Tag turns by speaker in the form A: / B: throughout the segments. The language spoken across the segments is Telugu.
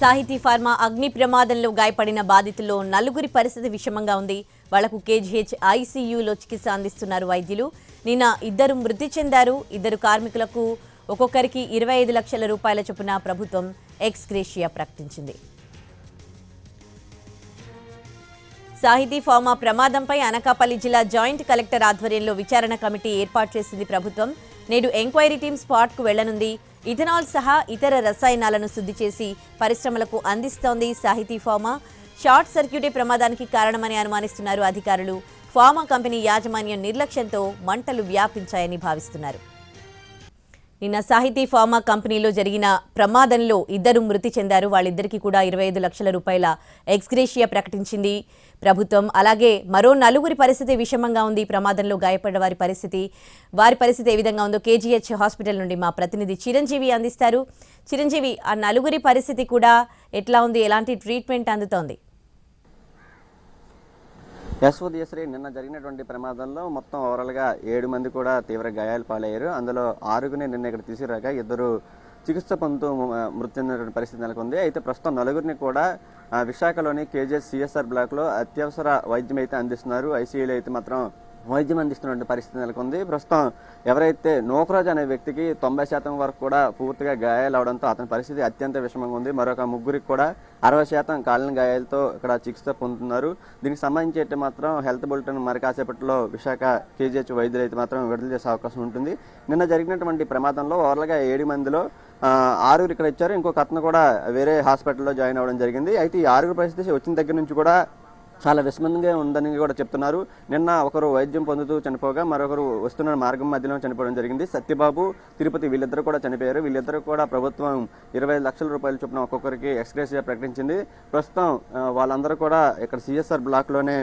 A: సాహితీ ఫార్మా అగ్ని ప్రమాదంలో గాయపడిన బాధితుల్లో నలుగురి పరిస్థితి విషమంగా ఉంది వాళ్లకు కేజీహెచ్ ఐసీయూలో చికిత్స అందిస్తున్నారు వైద్యులు నిన్న ఇద్దరు మృతి చెందారు ఇద్దరు కార్మికులకు ఒక్కొక్కరికి ఇరవై ఐదు లక్షల రూపాయల చొప్పున ప్రభుత్వం ఎక్స్గ్రేషియా ప్రకటించింది సాహితీ ఫార్మా ప్రమాదంపై అనకాపల్లి జిల్లా జాయింట్ కలెక్టర్ ఆధ్వర్యంలో విచారణ కమిటీ ఏర్పాటు చేసింది ప్రభుత్వం నేడు ఎంక్వైరీ టీం స్పాట్కు వెళ్లనుంది ఇథనాల్ సహా ఇతర రసాయనాలను శుద్ధి చేసి పరిశ్రమలకు అందిస్తోంది సాహితీ ఫార్మా షార్ట్ సర్క్యూటే ప్రమాదానికి కారణమని అనుమానిస్తున్నారు అధికారులు ఫార్మా కంపెనీ యాజమాన్యం నిర్లక్ష్యంతో మంటలు వ్యాపించాయని భావిస్తున్నారు నిన్న సాహితీ ఫార్మా కంపెనీలో జరిగిన ప్రమాదంలో ఇద్దరు మృతి చెందారు వాళ్ళిద్దరికీ కూడా ఇరవై ఐదు లక్షల రూపాయల ఎక్స్గ్రేషియా ప్రకటించింది ప్రభుత్వం అలాగే మరో నలుగురి పరిస్థితి విషమంగా ఉంది ప్రమాదంలో గాయపడ్డ వారి పరిస్థితి వారి పరిస్థితి ఏ విధంగా ఉందో కేజీహెచ్ హాస్పిటల్ నుండి మా ప్రతినిధి చిరంజీవి అందిస్తారు చిరంజీవి ఆ నలుగురి పరిస్థితి కూడా ఎట్లా ఉంది ఎలాంటి ట్రీట్మెంట్ అందుతోంది
B: యశ్రీ నిన్న జరిగినటువంటి ప్రమాదంలో మొత్తం ఓవరాల్గా ఏడు మంది కూడా తీవ్ర గాయాలు పాలయ్యారు అందులో ఆరుగునే నిన్న ఇక్కడ తీసుకురాక ఇద్దరు చికిత్స పొందుతూ మృతి చెందినటువంటి పరిస్థితి నెలకొంది అయితే ప్రస్తుతం నలుగురిని కూడా విశాఖలోని కేజీఎస్ సిఎస్ఆర్ బ్లాక్లో అత్యవసర వైద్యం అయితే అందిస్తున్నారు ఐసీయూలో అయితే మాత్రం వైద్యం అందిస్తున్నటువంటి పరిస్థితి నెలకొంది ప్రస్తుతం ఎవరైతే నోఫరాజ్ అనే వ్యక్తికి తొంభై శాతం వరకు కూడా పూర్తిగా గాయాలు అవడంతో అతని పరిస్థితి అత్యంత విషమంగా ఉంది మరొక ముగ్గురికి కూడా అరవై శాతం కాలిన గాయాలతో ఇక్కడ చికిత్స పొందుతున్నారు దీనికి సంబంధించి అయితే మాత్రం హెల్త్ బులెటిన్ మరి కాసేపట్లో విశాఖ కేజీహెచ్ వైద్యులు అయితే మాత్రం విడుదల చేసే అవకాశం ఉంటుంది నిన్న జరిగినటువంటి ప్రమాదంలో ఓవర్గా ఏడు మందిలో ఆరుగురు ఇక్కడ ఇచ్చారు ఇంకొక అతను కూడా వేరే హాస్పిటల్లో జాయిన్ అవ్వడం జరిగింది అయితే ఈ ఆరుగురు పరిస్థితి వచ్చిన దగ్గర నుంచి కూడా చాలా విస్మందంగా ఉందని కూడా చెప్తున్నారు నిన్న ఒకరు వైద్యం పొందుతూ చనిపోగా మరొకరు వస్తున్న మార్గం మధ్యలో చనిపోవడం జరిగింది సత్యబాబు తిరుపతి వీళ్ళిద్దరూ కూడా చనిపోయారు వీళ్ళిద్దరూ కూడా ప్రభుత్వం ఇరవై లక్షల రూపాయలు చొప్పున ఒక్కొక్కరికి ఎక్స్గ్రేషియా ప్రకటించింది ప్రస్తుతం వాళ్ళందరూ కూడా ఇక్కడ సిఎస్ఆర్ బ్లాక్లోనే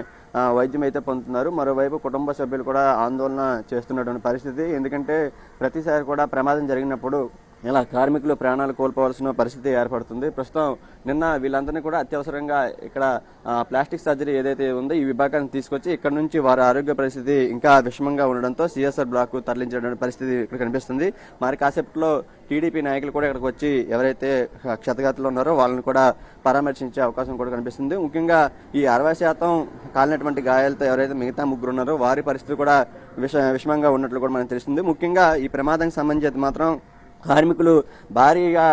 B: వైద్యం అయితే పొందుతున్నారు మరోవైపు కుటుంబ సభ్యులు కూడా ఆందోళన చేస్తున్నటువంటి పరిస్థితి ఎందుకంటే ప్రతిసారి కూడా ప్రమాదం జరిగినప్పుడు ఇలా కార్మికులు ప్రాణాలు కోల్పోవాల్సిన పరిస్థితి ఏర్పడుతుంది ప్రస్తుతం నిన్న వీళ్ళందరినీ కూడా అత్యవసరంగా ఇక్కడ ప్లాస్టిక్ సర్జరీ ఏదైతే ఉందో ఈ విభాగాన్ని తీసుకొచ్చి ఇక్కడ నుంచి వారి ఆరోగ్య పరిస్థితి ఇంకా విషమంగా ఉండడంతో సిఎస్ఆర్ బ్లాక్ తరలించడం పరిస్థితి ఇక్కడ కనిపిస్తుంది మరి కాసేపట్లో టీడీపీ నాయకులు కూడా ఇక్కడికి వచ్చి ఎవరైతే క్షతగాతులు ఉన్నారో వాళ్ళని కూడా పరామర్శించే అవకాశం కూడా కనిపిస్తుంది ముఖ్యంగా ఈ అరవై శాతం కాలినటువంటి గాయాలతో ఎవరైతే మిగతా ముగ్గురు ఉన్నారో వారి పరిస్థితి కూడా విష విషమంగా ఉన్నట్లు కూడా మనకు తెలుస్తుంది ముఖ్యంగా ఈ ప్రమాదానికి సంబంధించి మాత్రం కార్మికులు భారీగా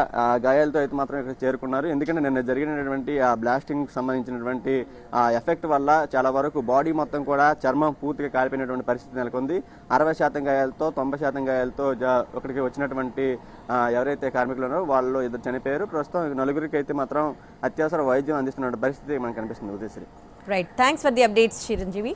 B: గాయాలతో అయితే మాత్రం ఇక్కడ చేరుకున్నారు ఎందుకంటే నిన్న జరిగినటువంటి ఆ బ్లాస్టింగ్ సంబంధించినటువంటి ఆ ఎఫెక్ట్ వల్ల చాలా వరకు బాడీ మొత్తం కూడా చర్మం పూర్తిగా కాలిపోయినటువంటి పరిస్థితి నెలకొంది అరవై శాతం గాయాలతో తొంభై శాతం గాయాలతో ఒకటికి వచ్చినటువంటి ఎవరైతే కార్మికులు ఉన్నారో వాళ్ళు ఇద్దరు చనిపోయారు ప్రస్తుతం నలుగురికి అయితే మాత్రం అత్యవసర వైద్యం అందిస్తున్న పరిస్థితి మనకు కనిపిస్తుంది Udayasri
A: right thanks for the updates Chiranjeevi